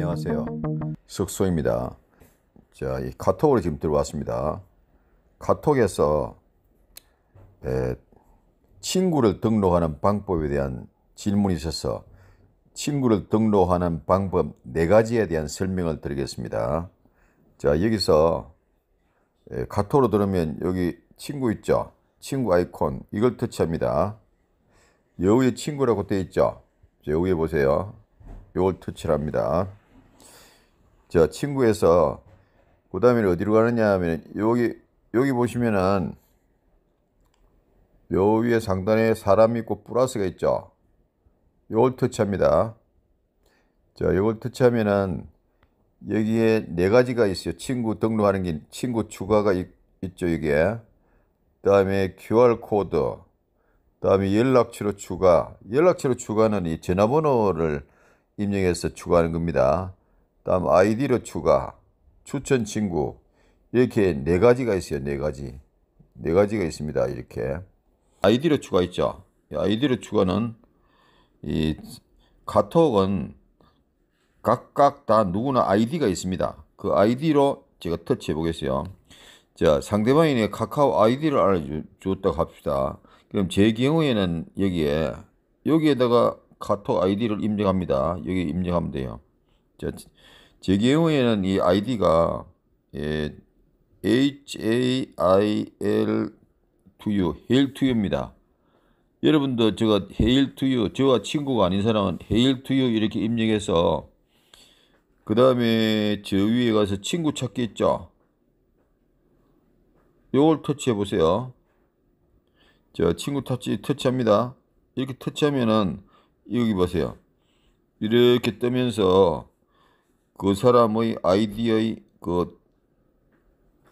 안녕하세요. 석소입니다 자, 이 카톡으로 지금 들어왔습니다. 카톡에서 에, 친구를 등록하는 방법에 대한 질문이 있어서 친구를 등록하는 방법 네 가지에 대한 설명을 드리겠습니다. 자, 여기서 에, 카톡으로 들으면 여기 친구 있죠? 친구 아이콘 이걸 터치합니다. 여우의 친구라고 되어 있죠? 여우에 보세요. 이걸 터치합니다. 저 친구에서 그 다음에 어디로 가느냐 하면 여기 여기 보시면은 요 위에 상단에 사람 있고 플러스가 있죠. 요걸 터치합니다. 자, 요걸 터치하면은 여기에 네 가지가 있어요. 친구 등록하는 게 친구 추가가 있, 죠 이게. 그다음에 QR 코드. 그다음에 연락처로 추가. 연락처로 추가는 이 전화번호를 입력해서 추가하는 겁니다. 다음 아이디로 추가, 추천 친구 이렇게 네 가지가 있어요. 네 가지. 네 가지가 있습니다. 이렇게 아이디로 추가 있죠. 아이디로 추가는 이 카톡은 각각 다 누구나 아이디가 있습니다. 그 아이디로 제가 터치해 보겠어요. 자, 상대방이 내 카카오 아이디를 알려주었다고 합시다. 그럼 제 경우에는 여기에 여기에다가 카톡 아이디를 입력합니다. 여기 입력하면 돼요. 자, 제 경우에는 이 아이디가 예, HAIL2U, 헤일투유입니다. 여러분도 제가 헤일투유, 저와 친구가 아닌 사람은 헤일투유 이렇게 입력해서 그 다음에 저 위에 가서 친구 찾기 있죠. 요걸 터치해 보세요. 저 친구 터치 터치합니다. 이렇게 터치하면은 여기 보세요. 이렇게 뜨면서 그 사람의 아이디의 그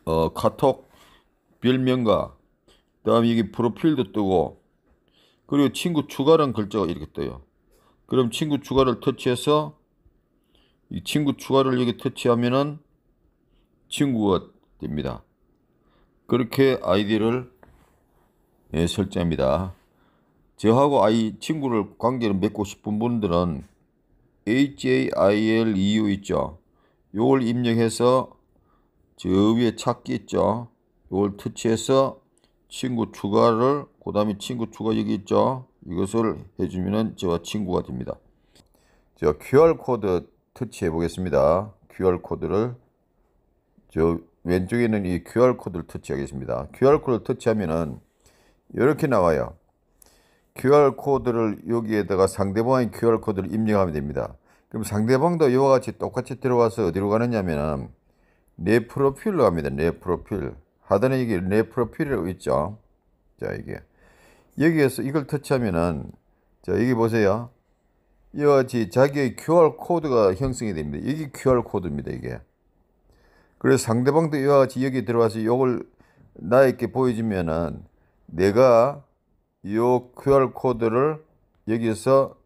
어, 카톡 별명과 그 다음에 여기 프로필도 뜨고 그리고 친구 추가란 글자가 이렇게 떠요. 그럼 친구 추가를 터치해서 이 친구 추가를 여기 터치하면은 친구가 됩니다. 그렇게 아이디를 예, 설정합니다. 저하고 아이 친구를 관계를 맺고 싶은 분들은 HAILEU 있죠. 요걸 입력해서 저 위에 찾기 있죠. 요걸 터치해서 친구 추가를 그 다음에 친구 추가 여기 있죠. 이것을 해주면은 저와 친구가 됩니다. 저 QR코드 터치해 보겠습니다. QR코드를 저 왼쪽에 있는 이 QR코드를 터치하겠습니다. QR코드를 터치하면은 이렇게 나와요. QR코드를 여기에다가 상대방의 QR코드를 입력하면 됩니다. 그럼 상대방도 이와 같이 똑같이 들어와서 어디로 가느냐면내 프로필로 갑니다. 내 프로필. 하단에 이게 내 프로필이라고 있죠. 자, 이게. 여기에서 이걸 터치하면은 자, 여기 보세요. 이와 같이 자기의 QR코드가 형성이 됩니다. 여기 QR코드입니다. 이게. 그래서 상대방도 이와 같이 여기 들어와서 이걸 나에게 보여주면은 내가 이 QR 코드를 여기서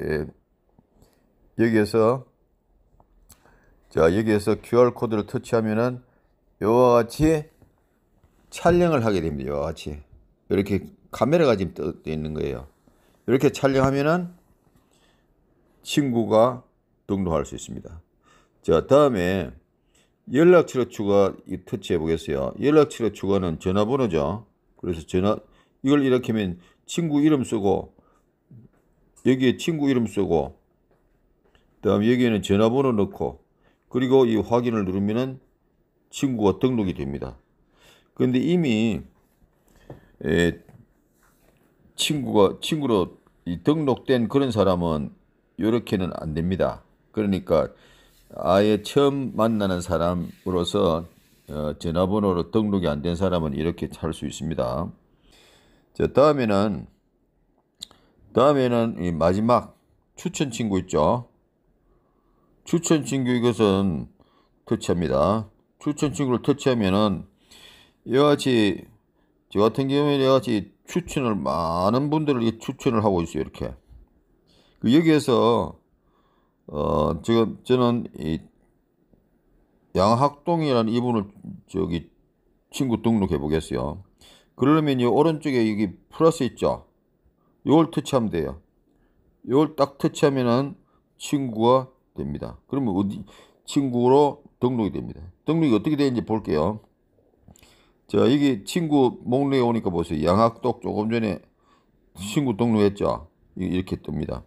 예, 여기에서 자 여기에서 QR 코드를 터치하면은 이와 같이 촬영을 하게 됩니다. 이와 같이 이렇게 카메라가 지금 떠, 떠 있는 거예요. 이렇게 촬영하면은 친구가 등록할 수 있습니다. 자 다음에 연락처로 추가 터치해 보겠어요. 연락처로 추가는 전화번호죠. 그래서 전화 이걸 이렇게 하면 친구 이름 쓰고 여기에 친구 이름 쓰고 다음 여기에는 전화번호 넣고 그리고 이 확인을 누르면은 친구가 등록이 됩니다. 그데 이미 친구가 친구로 등록된 그런 사람은 이렇게는 안 됩니다. 그러니까 아예 처음 만나는 사람으로서 어, 전화번호로 등록이 안 된 사람은 이렇게 할 수 있습니다. 자, 다음에는, 다음에는 이 마지막 추천 친구 있죠. 추천 친구 이것은 터치합니다. 추천 친구를 터치하면은 이와 같이 저 같은 경우에 이와 같이 추천을 많은 분들을 추천을 하고 있어요. 이렇게 그 여기에서 어 지금 저는 이 양학동이라는 이분을 저기 친구 등록해 보겠어요. 그러면 이 오른쪽에 여기 플러스 있죠? 요걸 터치하면 돼요. 요걸 딱 터치하면은 친구가 됩니다. 그러면 어디 친구로 등록이 됩니다. 등록이 어떻게 되는지 볼게요. 자, 여기 친구 목록에 오니까 보세요. 양학독 조금 전에 친구 등록했죠? 이렇게 뜹니다.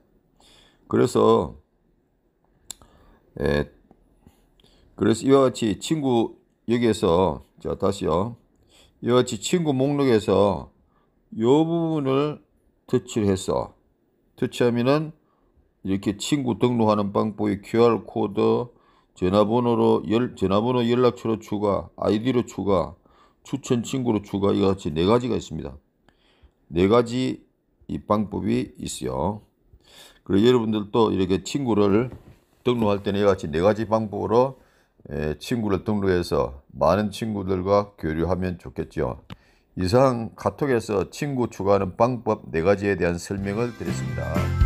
그래서 예, 그래서 이와 같이 친구 여기에서 자 다시요 이와 같이 친구 목록에서 요 부분을 터치해서 터치하면은 이렇게 친구 등록하는 방법의 QR 코드, 전화번호로 열, 전화번호 연락처로 추가, 아이디로 추가, 추천 친구로 추가 이와 같이 네 가지가 있습니다. 네 가지 이 방법이 있어요. 그리고 여러분들도 이렇게 친구를 등록할 때는 이와 같이 네 가지 방법으로 예, 친구를 등록해서 많은 친구들과 교류하면 좋겠죠. 이상 카톡에서 친구 추가하는 방법 4가지에 대한 설명을 드렸습니다.